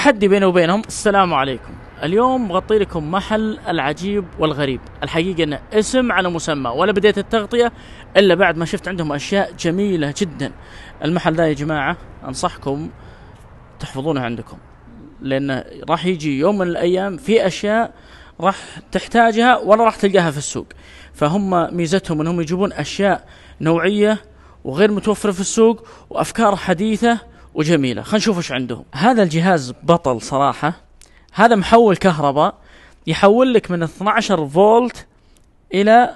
تحدي بيني وبينهم السلام عليكم اليوم بغطي لكم محل العجيب والغريب الحقيقة انه اسم على مسمى ولا بديت التغطية الا بعد ما شفت عندهم اشياء جميلة جدا المحل ذا يا جماعة انصحكم تحفظونه عندكم لانه راح يجي يوم من الايام في اشياء راح تحتاجها ولا راح تلقاها في السوق فهم ميزتهم انهم يجيبون اشياء نوعية وغير متوفرة في السوق وافكار حديثة وجميله خلينا نشوف ايش عندهم هذا الجهاز بطل صراحه هذا محول كهرباء يحول لك من 12 فولت الى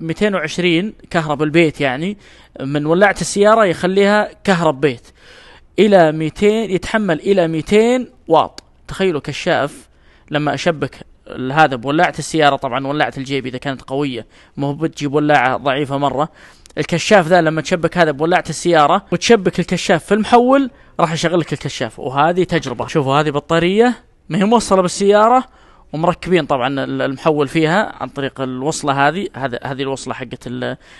220 آه، كهرب البيت يعني من ولعت السياره يخليها كهرب بيت الى 200 يتحمل الى 200 واط تخيلوا كشاف لما اشبك هذا بولعت السياره طبعا ولعت الجيب اذا كانت قويه ما هو بتجيب ولاعه ضعيفه مره الكشاف ذا لما تشبك هذا بولعة السيارة وتشبك الكشاف في المحول راح يشغل لك الكشاف وهذه تجربة شوفوا هذه بطارية ما هي موصلة بالسيارة ومركبين طبعا المحول فيها عن طريق الوصلة هذه هذا هذه الوصلة حقت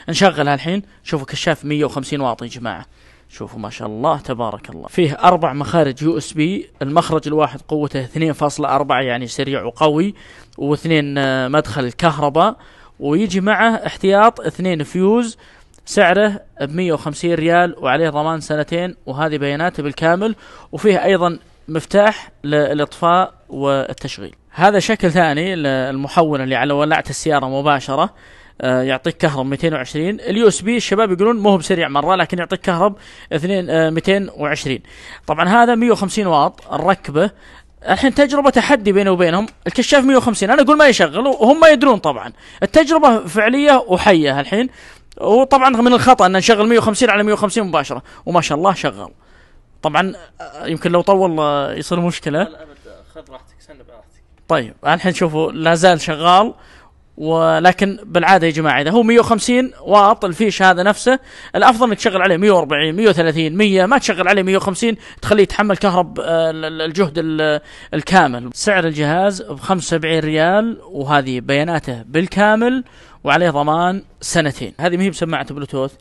نشغلها الحين شوفوا كشاف 150 واط يا جماعة شوفوا ما شاء الله تبارك الله فيه أربع مخارج يو اس بي المخرج الواحد قوته 2.4 يعني سريع وقوي واثنين آه، مدخل الكهرباء ويجي معه احتياط اثنين فيوز سعره ب 150 ريال وعليه ضمان سنتين وهذه بياناته بالكامل وفيه ايضا مفتاح للاطفاء والتشغيل هذا شكل ثاني للمحول اللي على ولعت السياره مباشره آه، يعطيك كهرب 220 اليو اس بي الشباب يقولون مو بسريع مره لكن يعطيك كهرب 2 220 آه، طبعا هذا 150 واط الركبه الحين تجربة تحدي بيني وبينهم الكشاف 150 انا اقول ما يشغل وهم ما يدرون طبعا التجربة فعلية وحية الحين وطبعا من الخطا ان نشغل 150 على 150 مباشره وما شاء الله شغال طبعا آه، يمكن لو طول آه، يصير مشكله لا ابد خذ راحتك سن براحتك طيب الحين شوفوا لا زال شغال ولكن بالعاده يا جماعه اذا هو 150 واط الفيش هذا نفسه الافضل انك تشغل عليه 140 130 100 ما تشغل عليه 150 تخليه يتحمل كهرب آه، الجهد الكامل سعر الجهاز ب 75 ريال وهذه بياناته بالكامل وعليه ضمان سنتين هذه ما هي بسماعه بلوتوث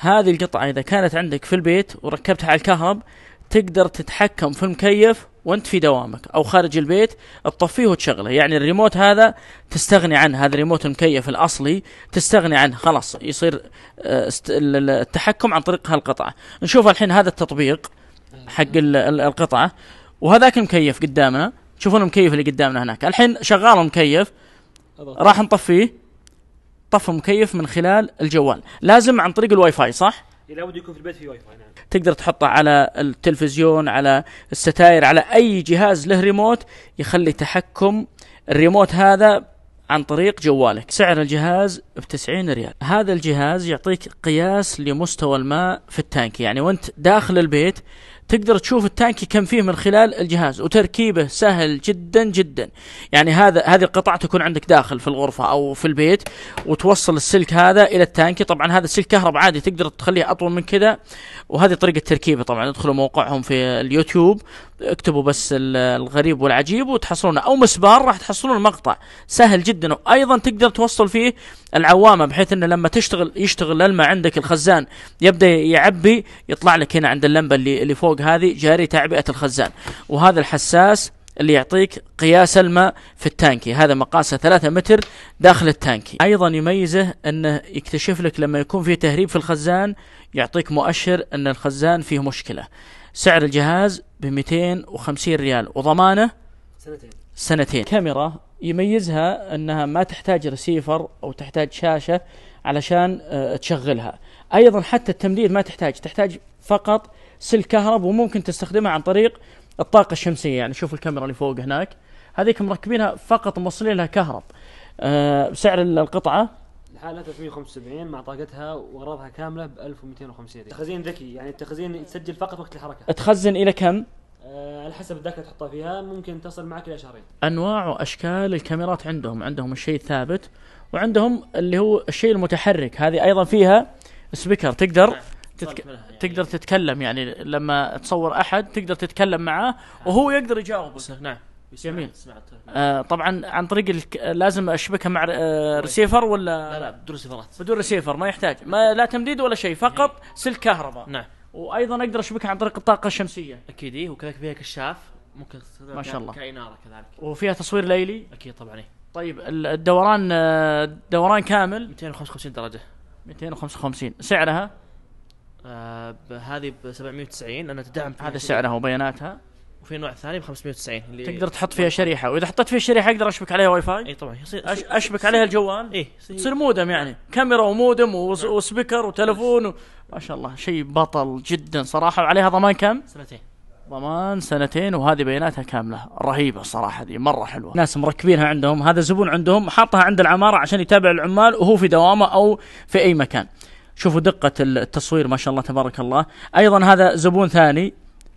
هذه القطعه اذا كانت عندك في البيت وركبتها على الكهرب تقدر تتحكم في المكيف وانت في دوامك او خارج البيت تطفيه وتشغله يعني الريموت هذا تستغني عنه هذا الريموت المكيف الاصلي تستغني عنه خلاص يصير آه، التحكم عن طريق هالقطعه نشوف الحين هذا التطبيق حق القطعه وهذاك المكيف قدامنا تشوفون المكيف اللي قدامنا هناك الحين شغال المكيف راح نطفيه طفى مكيف من خلال الجوال لازم عن طريق الواي فاي صح إيه، لابد يكون في البيت في واي فاي نعم. تقدر تحطه على التلفزيون على الستاير على اي جهاز له ريموت يخلي تحكم الريموت هذا عن طريق جوالك سعر الجهاز ب 90 ريال هذا الجهاز يعطيك قياس لمستوى الماء في التانك يعني وانت داخل البيت تقدر تشوف التانكي كم فيه من خلال الجهاز وتركيبه سهل جدا جدا يعني هذا هذه القطع تكون عندك داخل في الغرفه او في البيت وتوصل السلك هذا الى التانكي طبعا هذا السلك كهرب عادي تقدر تخليه اطول من كذا وهذه طريقه تركيبه طبعا ادخلوا موقعهم في اليوتيوب اكتبوا بس الغريب والعجيب وتحصلونه او مسبار راح تحصلون المقطع سهل جدا وايضا تقدر توصل فيه العوامه بحيث انه لما تشتغل يشتغل لما عندك الخزان يبدا يعبي يطلع لك هنا عند اللمبه اللي اللي فوق هذه جاري تعبئه الخزان وهذا الحساس اللي يعطيك قياس الماء في التانكي هذا مقاسه 3 متر داخل التانكي ايضا يميزه انه يكتشف لك لما يكون في تهريب في الخزان يعطيك مؤشر ان الخزان فيه مشكله سعر الجهاز ب 250 ريال وضمانه سنتين سنتين كاميرا يميزها انها ما تحتاج رسيفر او تحتاج شاشه علشان آه، تشغلها ايضا حتى التمديد ما تحتاج تحتاج فقط سلك كهرب وممكن تستخدمها عن طريق الطاقه الشمسيه يعني شوف الكاميرا اللي فوق هناك هذيك مركبينها فقط موصلين لها كهرب أه سعر القطعه الحالة 375 مع طاقتها واغراضها كاملة ب 1250 ريال تخزين ذكي يعني التخزين تسجل فقط وقت الحركة تخزن إلى كم؟ آه، على حسب الذاكره تحطها فيها ممكن تصل معك الى شهرين انواع واشكال الكاميرات عندهم عندهم الشيء الثابت وعندهم اللي هو الشيء المتحرك هذه ايضا فيها سبيكر تقدر نعم. تتك... يعني. تقدر تتكلم يعني لما تصور احد تقدر تتكلم معاه وهو يقدر يجاوبك نعم جميل آه طبعا عن طريق الك... لازم اشبكها مع آه ريسيفر طيب. ولا لا لا بدون ريسيفرات بدون ريسيفر ما يحتاج ما لا تمديد ولا شيء فقط إيه. سلك كهرباء نعم وايضا اقدر اشبكها عن طريق الطاقه الشمسيه اكيد إيه وكذلك فيها كشاف ممكن ما شاء الله كاناره كذلك وفيها تصوير ليلي اكيد طبعا إيه. طيب الدوران آه، دوران كامل 255 درجه 255 سعرها آه هذه ب 790 لانها تدعم هذا سعرها وبياناتها وفي نوع ثاني ب 590 اللي تقدر تحط فيها شريحه واذا حطيت فيها شريحه اقدر اشبك عليها واي فاي اي طبعا يصير أش... اشبك عليها الجوال اي تصير مودم يعني كاميرا ومودم وس... نعم. وسبيكر وتلفون و... ما شاء الله شيء بطل جدا صراحه وعليها ضمان كم؟ سنتين ضمان سنتين وهذه بياناتها كامله رهيبه صراحه دي مره حلوه ناس مركبينها عندهم هذا زبون عندهم حاطها عند العماره عشان يتابع العمال وهو في دوامه او في اي مكان شوفوا دقه التصوير ما شاء الله تبارك الله ايضا هذا زبون ثاني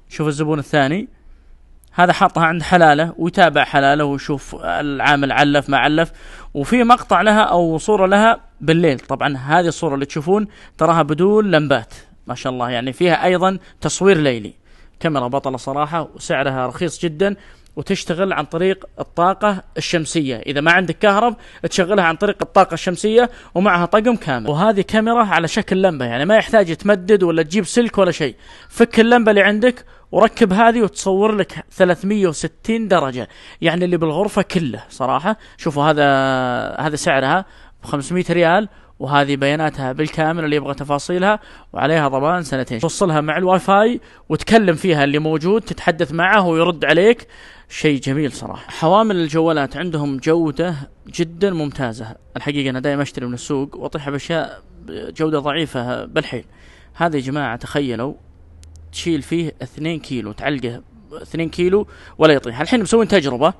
شوف الزبون الثاني هذا حاطها عند حلاله ويتابع حلاله ويشوف العامل علف ما علف وفي مقطع لها او صوره لها بالليل طبعا هذه الصوره اللي تشوفون تراها بدون لمبات ما شاء الله يعني فيها ايضا تصوير ليلي كاميرا بطله صراحه وسعرها رخيص جدا وتشتغل عن طريق الطاقة الشمسية إذا ما عندك كهرب تشغلها عن طريق الطاقة الشمسية ومعها طقم كامل وهذه كاميرا على شكل لمبة يعني ما يحتاج تمدد ولا تجيب سلك ولا شيء فك اللمبة اللي عندك وركب هذه وتصور لك 360 درجة يعني اللي بالغرفة كله صراحة شوفوا هذا هذا سعرها ب 500 ريال وهذه بياناتها بالكامل اللي يبغى تفاصيلها وعليها ضمان سنتين توصلها مع الواي فاي وتكلم فيها اللي موجود تتحدث معه ويرد عليك شيء جميل صراحة حوامل الجوالات عندهم جودة جدا ممتازة الحقيقة أنا دائما أشتري من السوق وأطيح بأشياء جودة ضعيفة بالحيل هذا يا جماعة تخيلوا تشيل فيه 2 كيلو تعلقه 2 كيلو ولا يطيح الحين مسوين تجربه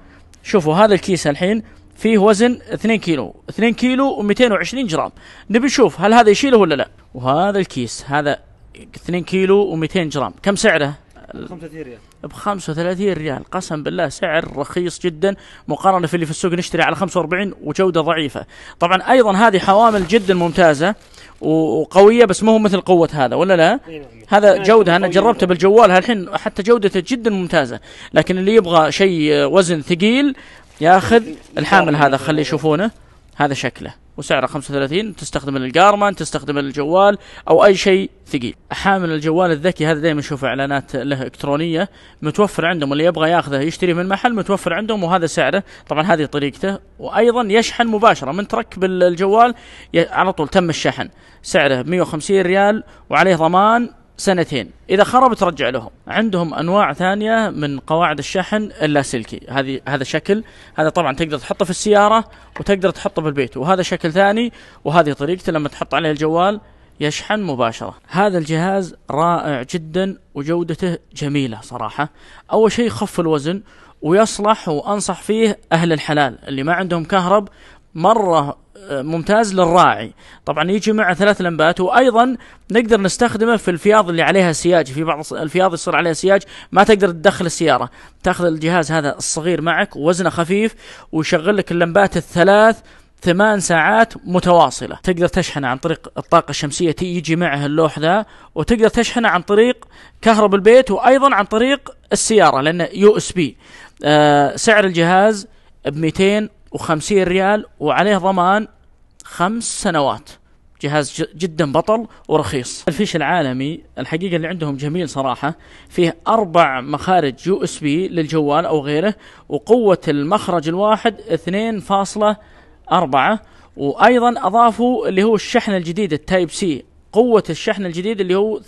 شوفوا هذا الكيس الحين فيه وزن 2 كيلو 2 كيلو و220 جرام نبي نشوف هل هذا يشيله ولا لا وهذا الكيس هذا 2 كيلو و200 جرام كم سعره ب 35 ريال ب 35 ريال قسم بالله سعر رخيص جدا مقارنه في اللي في السوق نشتري على 45 وجوده ضعيفه طبعا ايضا هذه حوامل جدا ممتازه وقويه بس مو مثل قوه هذا ولا لا إيه، إيه. هذا جوده انا جربته بالجوال الحين حتى جودته جدا ممتازه لكن اللي يبغى شيء آه، وزن ثقيل ياخذ الحامل هذا خليه يشوفونه هذا شكله وسعره 35 تستخدم الجارمان تستخدم الجوال او اي شيء ثقيل حامل الجوال الذكي هذا دائما نشوف اعلانات له الكترونيه متوفر عندهم اللي يبغى ياخذه يشتري من محل متوفر عندهم وهذا سعره طبعا هذه طريقته وايضا يشحن مباشره من تركب الجوال على طول تم الشحن سعره 150 ريال وعليه ضمان سنتين اذا خرب ترجع لهم عندهم انواع ثانيه من قواعد الشحن اللاسلكي هذه هذا شكل هذا طبعا تقدر تحطه في السياره وتقدر تحطه في البيت وهذا شكل ثاني وهذه طريقته لما تحط عليه الجوال يشحن مباشرة هذا الجهاز رائع جدا وجودته جميلة صراحة أول شيء خف الوزن ويصلح وأنصح فيه أهل الحلال اللي ما عندهم كهرب مرة ممتاز للراعي طبعا يجي مع ثلاث لمبات وايضا نقدر نستخدمه في الفياض اللي عليها سياج في بعض الفياض يصير عليها سياج ما تقدر تدخل السياره تاخذ الجهاز هذا الصغير معك وزنه خفيف ويشغل لك اللمبات الثلاث ثمان ساعات متواصلة تقدر تشحنه عن طريق الطاقة الشمسية يجي معه اللوح ذا وتقدر تشحنه عن طريق كهرب البيت وأيضا عن طريق السيارة لأنه يو اس بي آه، سعر الجهاز ب وخمسين ريال وعليه ضمان خمس سنوات جهاز جدا بطل ورخيص الفيش العالمي الحقيقة اللي عندهم جميل صراحة فيه أربع مخارج يو اس بي للجوال أو غيره وقوة المخرج الواحد 2.4 وأيضا أضافوا اللي هو الشحن الجديد التايب سي قوة الشحن الجديد اللي هو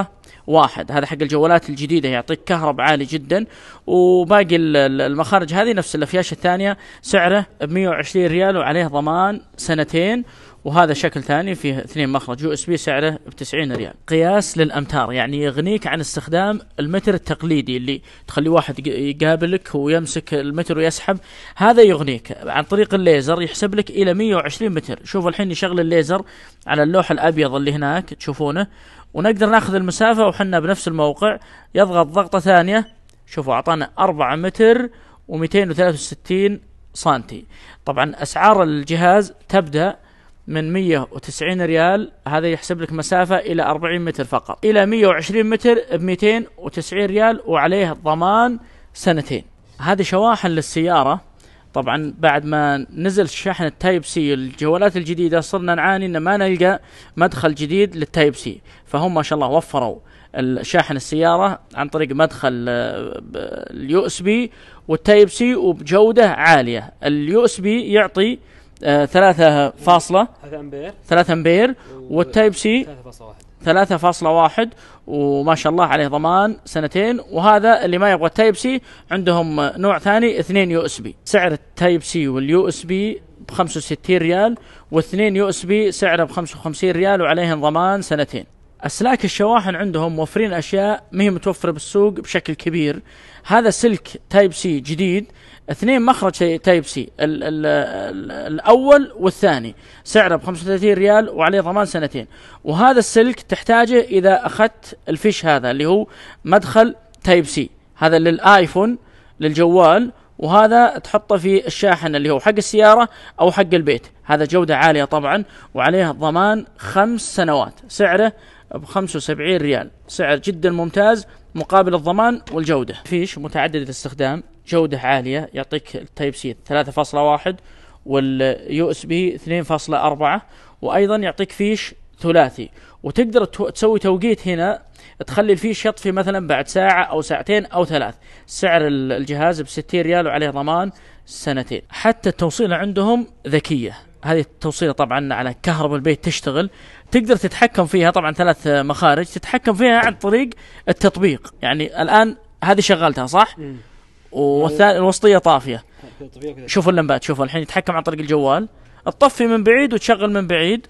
3.4 واحد هذا حق الجوالات الجديده يعطيك كهرب عالي جدا وباقي المخارج هذه نفس الافياش الثانيه سعره ب 120 ريال وعليه ضمان سنتين وهذا شكل ثاني فيه اثنين مخرج يو اس بي سعره ب 90 ريال قياس للامتار يعني يغنيك عن استخدام المتر التقليدي اللي تخلي واحد يقابلك ويمسك المتر ويسحب هذا يغنيك عن طريق الليزر يحسب لك الى 120 متر شوفوا الحين يشغل الليزر على اللوح الابيض اللي هناك تشوفونه ونقدر ناخذ المسافة وحنا بنفس الموقع يضغط ضغطة ثانية شوفوا أعطانا أربعة متر و 263 سنتي طبعا أسعار الجهاز تبدأ من 190 ريال هذا يحسب لك مسافة إلى 40 متر فقط إلى 120 متر ب 290 ريال وعليه ضمان سنتين هذه شواحن للسيارة طبعا بعد ما نزل شحن التايب سي الجوالات الجديده صرنا نعاني ان ما نلقى مدخل جديد للتايب سي فهم ما شاء الله وفروا شاحن السياره عن طريق مدخل آه، اليو اس بي والتايب سي وبجوده عاليه اليو اس بي يعطي آه، ثلاثة فاصلة ثلاثة أمبير ثلاثة أمبير والتايب سي 3.1 وما شاء الله عليه ضمان سنتين وهذا اللي ما يبغى التايب سي عندهم نوع ثاني اثنين يو اس بي سعر التايب سي واليو اس بي ب 65 ريال واثنين يو اس بي سعره ب 55 ريال وعليهم ضمان سنتين اسلاك الشواحن عندهم موفرين اشياء ما هي متوفره بالسوق بشكل كبير هذا سلك تايب سي جديد اثنين مخرج تايب سي الـ الـ الـ الاول والثاني سعره ب 35 ريال وعليه ضمان سنتين وهذا السلك تحتاجه اذا اخذت الفيش هذا اللي هو مدخل تايب سي هذا للايفون للجوال وهذا تحطه في الشاحن اللي هو حق السيارة أو حق البيت هذا جودة عالية طبعا وعليه ضمان خمس سنوات سعره ب 75 ريال سعر جدا ممتاز مقابل الضمان والجودة فيش متعدد الاستخدام جودة عالية يعطيك التايب سي 3.1 واليو اس بي 2.4 وايضا يعطيك فيش ثلاثي وتقدر تسوي توقيت هنا تخلي الفيش يطفي مثلا بعد ساعة أو ساعتين أو ثلاث سعر الجهاز ب 60 ريال وعليه ضمان سنتين حتى التوصيل عندهم ذكية هذه التوصيله طبعا على كهرباء البيت تشتغل تقدر تتحكم فيها طبعا ثلاث مخارج تتحكم فيها عن طريق التطبيق يعني الان هذه شغلتها صح والثانيه الوسطيه طافيه شوفوا اللمبات شوفوا الحين يتحكم عن طريق الجوال تطفي من بعيد وتشغل من بعيد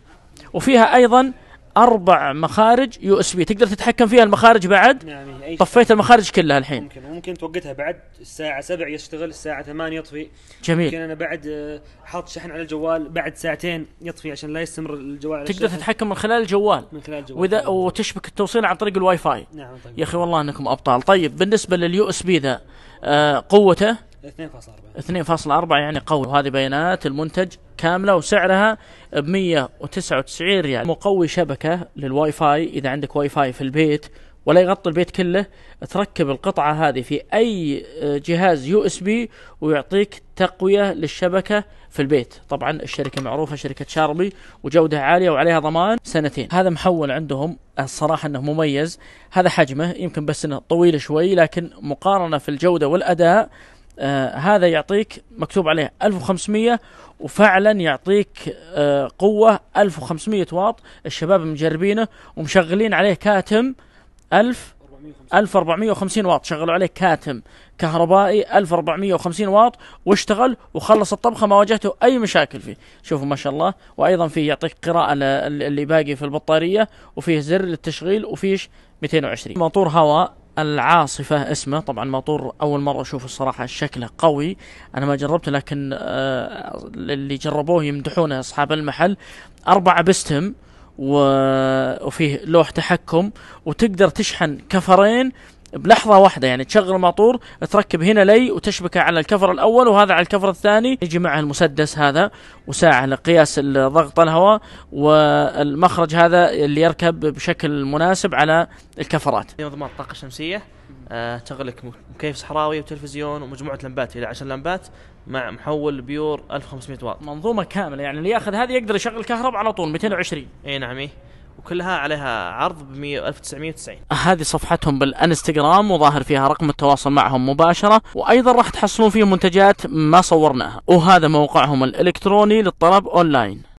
وفيها ايضا اربع مخارج يو اس بي تقدر تتحكم فيها المخارج بعد يعني أي طفيت المخارج كلها الحين ممكن ممكن توقتها بعد الساعه 7 يشتغل الساعه 8 يطفي جميل ممكن انا بعد آه، حاط شحن على الجوال بعد ساعتين يطفي عشان لا يستمر الجوال على تقدر الشحن. تتحكم من خلال الجوال من خلال الجوال واذا وتشبك التوصيل عن طريق الواي فاي نعم طيب. يا اخي والله انكم ابطال طيب بالنسبه لليو اس بي ذا آه، قوته 2.4 2.4 يعني قوي وهذه بيانات المنتج كاملة وسعرها ب 199 ريال مقوي شبكة للواي فاي إذا عندك واي فاي في البيت ولا يغطي البيت كله تركب القطعة هذه في أي جهاز يو اس بي ويعطيك تقوية للشبكة في البيت طبعا الشركة معروفة شركة شاربي وجودة عالية وعليها ضمان سنتين هذا محول عندهم الصراحة أنه مميز هذا حجمه يمكن بس أنه طويل شوي لكن مقارنة في الجودة والأداء آه هذا يعطيك مكتوب عليه 1500 وفعلا يعطيك آه قوة 1500 واط الشباب مجربينه ومشغلين عليه كاتم 1000 1450 واط شغلوا عليه كاتم كهربائي 1450 واط واشتغل وخلص الطبخه ما واجهته اي مشاكل فيه شوفوا ما شاء الله وايضا فيه يعطيك قراءه اللي باقي في البطاريه وفيه زر للتشغيل وفيش 220 موتور هواء العاصفة اسمه طبعا ماطور أول مرة أشوفه الصراحة شكله قوي أنا ما جربته لكن آه، اللي جربوه يمدحونه أصحاب المحل أربعة بستم و... وفيه لوح تحكم وتقدر تشحن كفرين بلحظه واحده يعني تشغل الماطور تركب هنا لي وتشبكه على الكفر الاول وهذا على الكفر الثاني يجي معه المسدس هذا وساعه لقياس ضغط الهواء والمخرج هذا اللي يركب بشكل مناسب على الكفرات انظمام الطاقه الشمسيه آه تغلق مكيف صحراوي وتلفزيون ومجموعه لمبات الى 10 لمبات مع محول بيور 1500 واط منظومه كامله يعني اللي ياخذ هذه يقدر يشغل كهرب على طول 220 اي نعم وكلها عليها عرض ب 1990 هذه صفحتهم بالانستغرام وظاهر فيها رقم التواصل معهم مباشره وايضا راح تحصلون فيه منتجات ما صورناها وهذا موقعهم الالكتروني للطلب اونلاين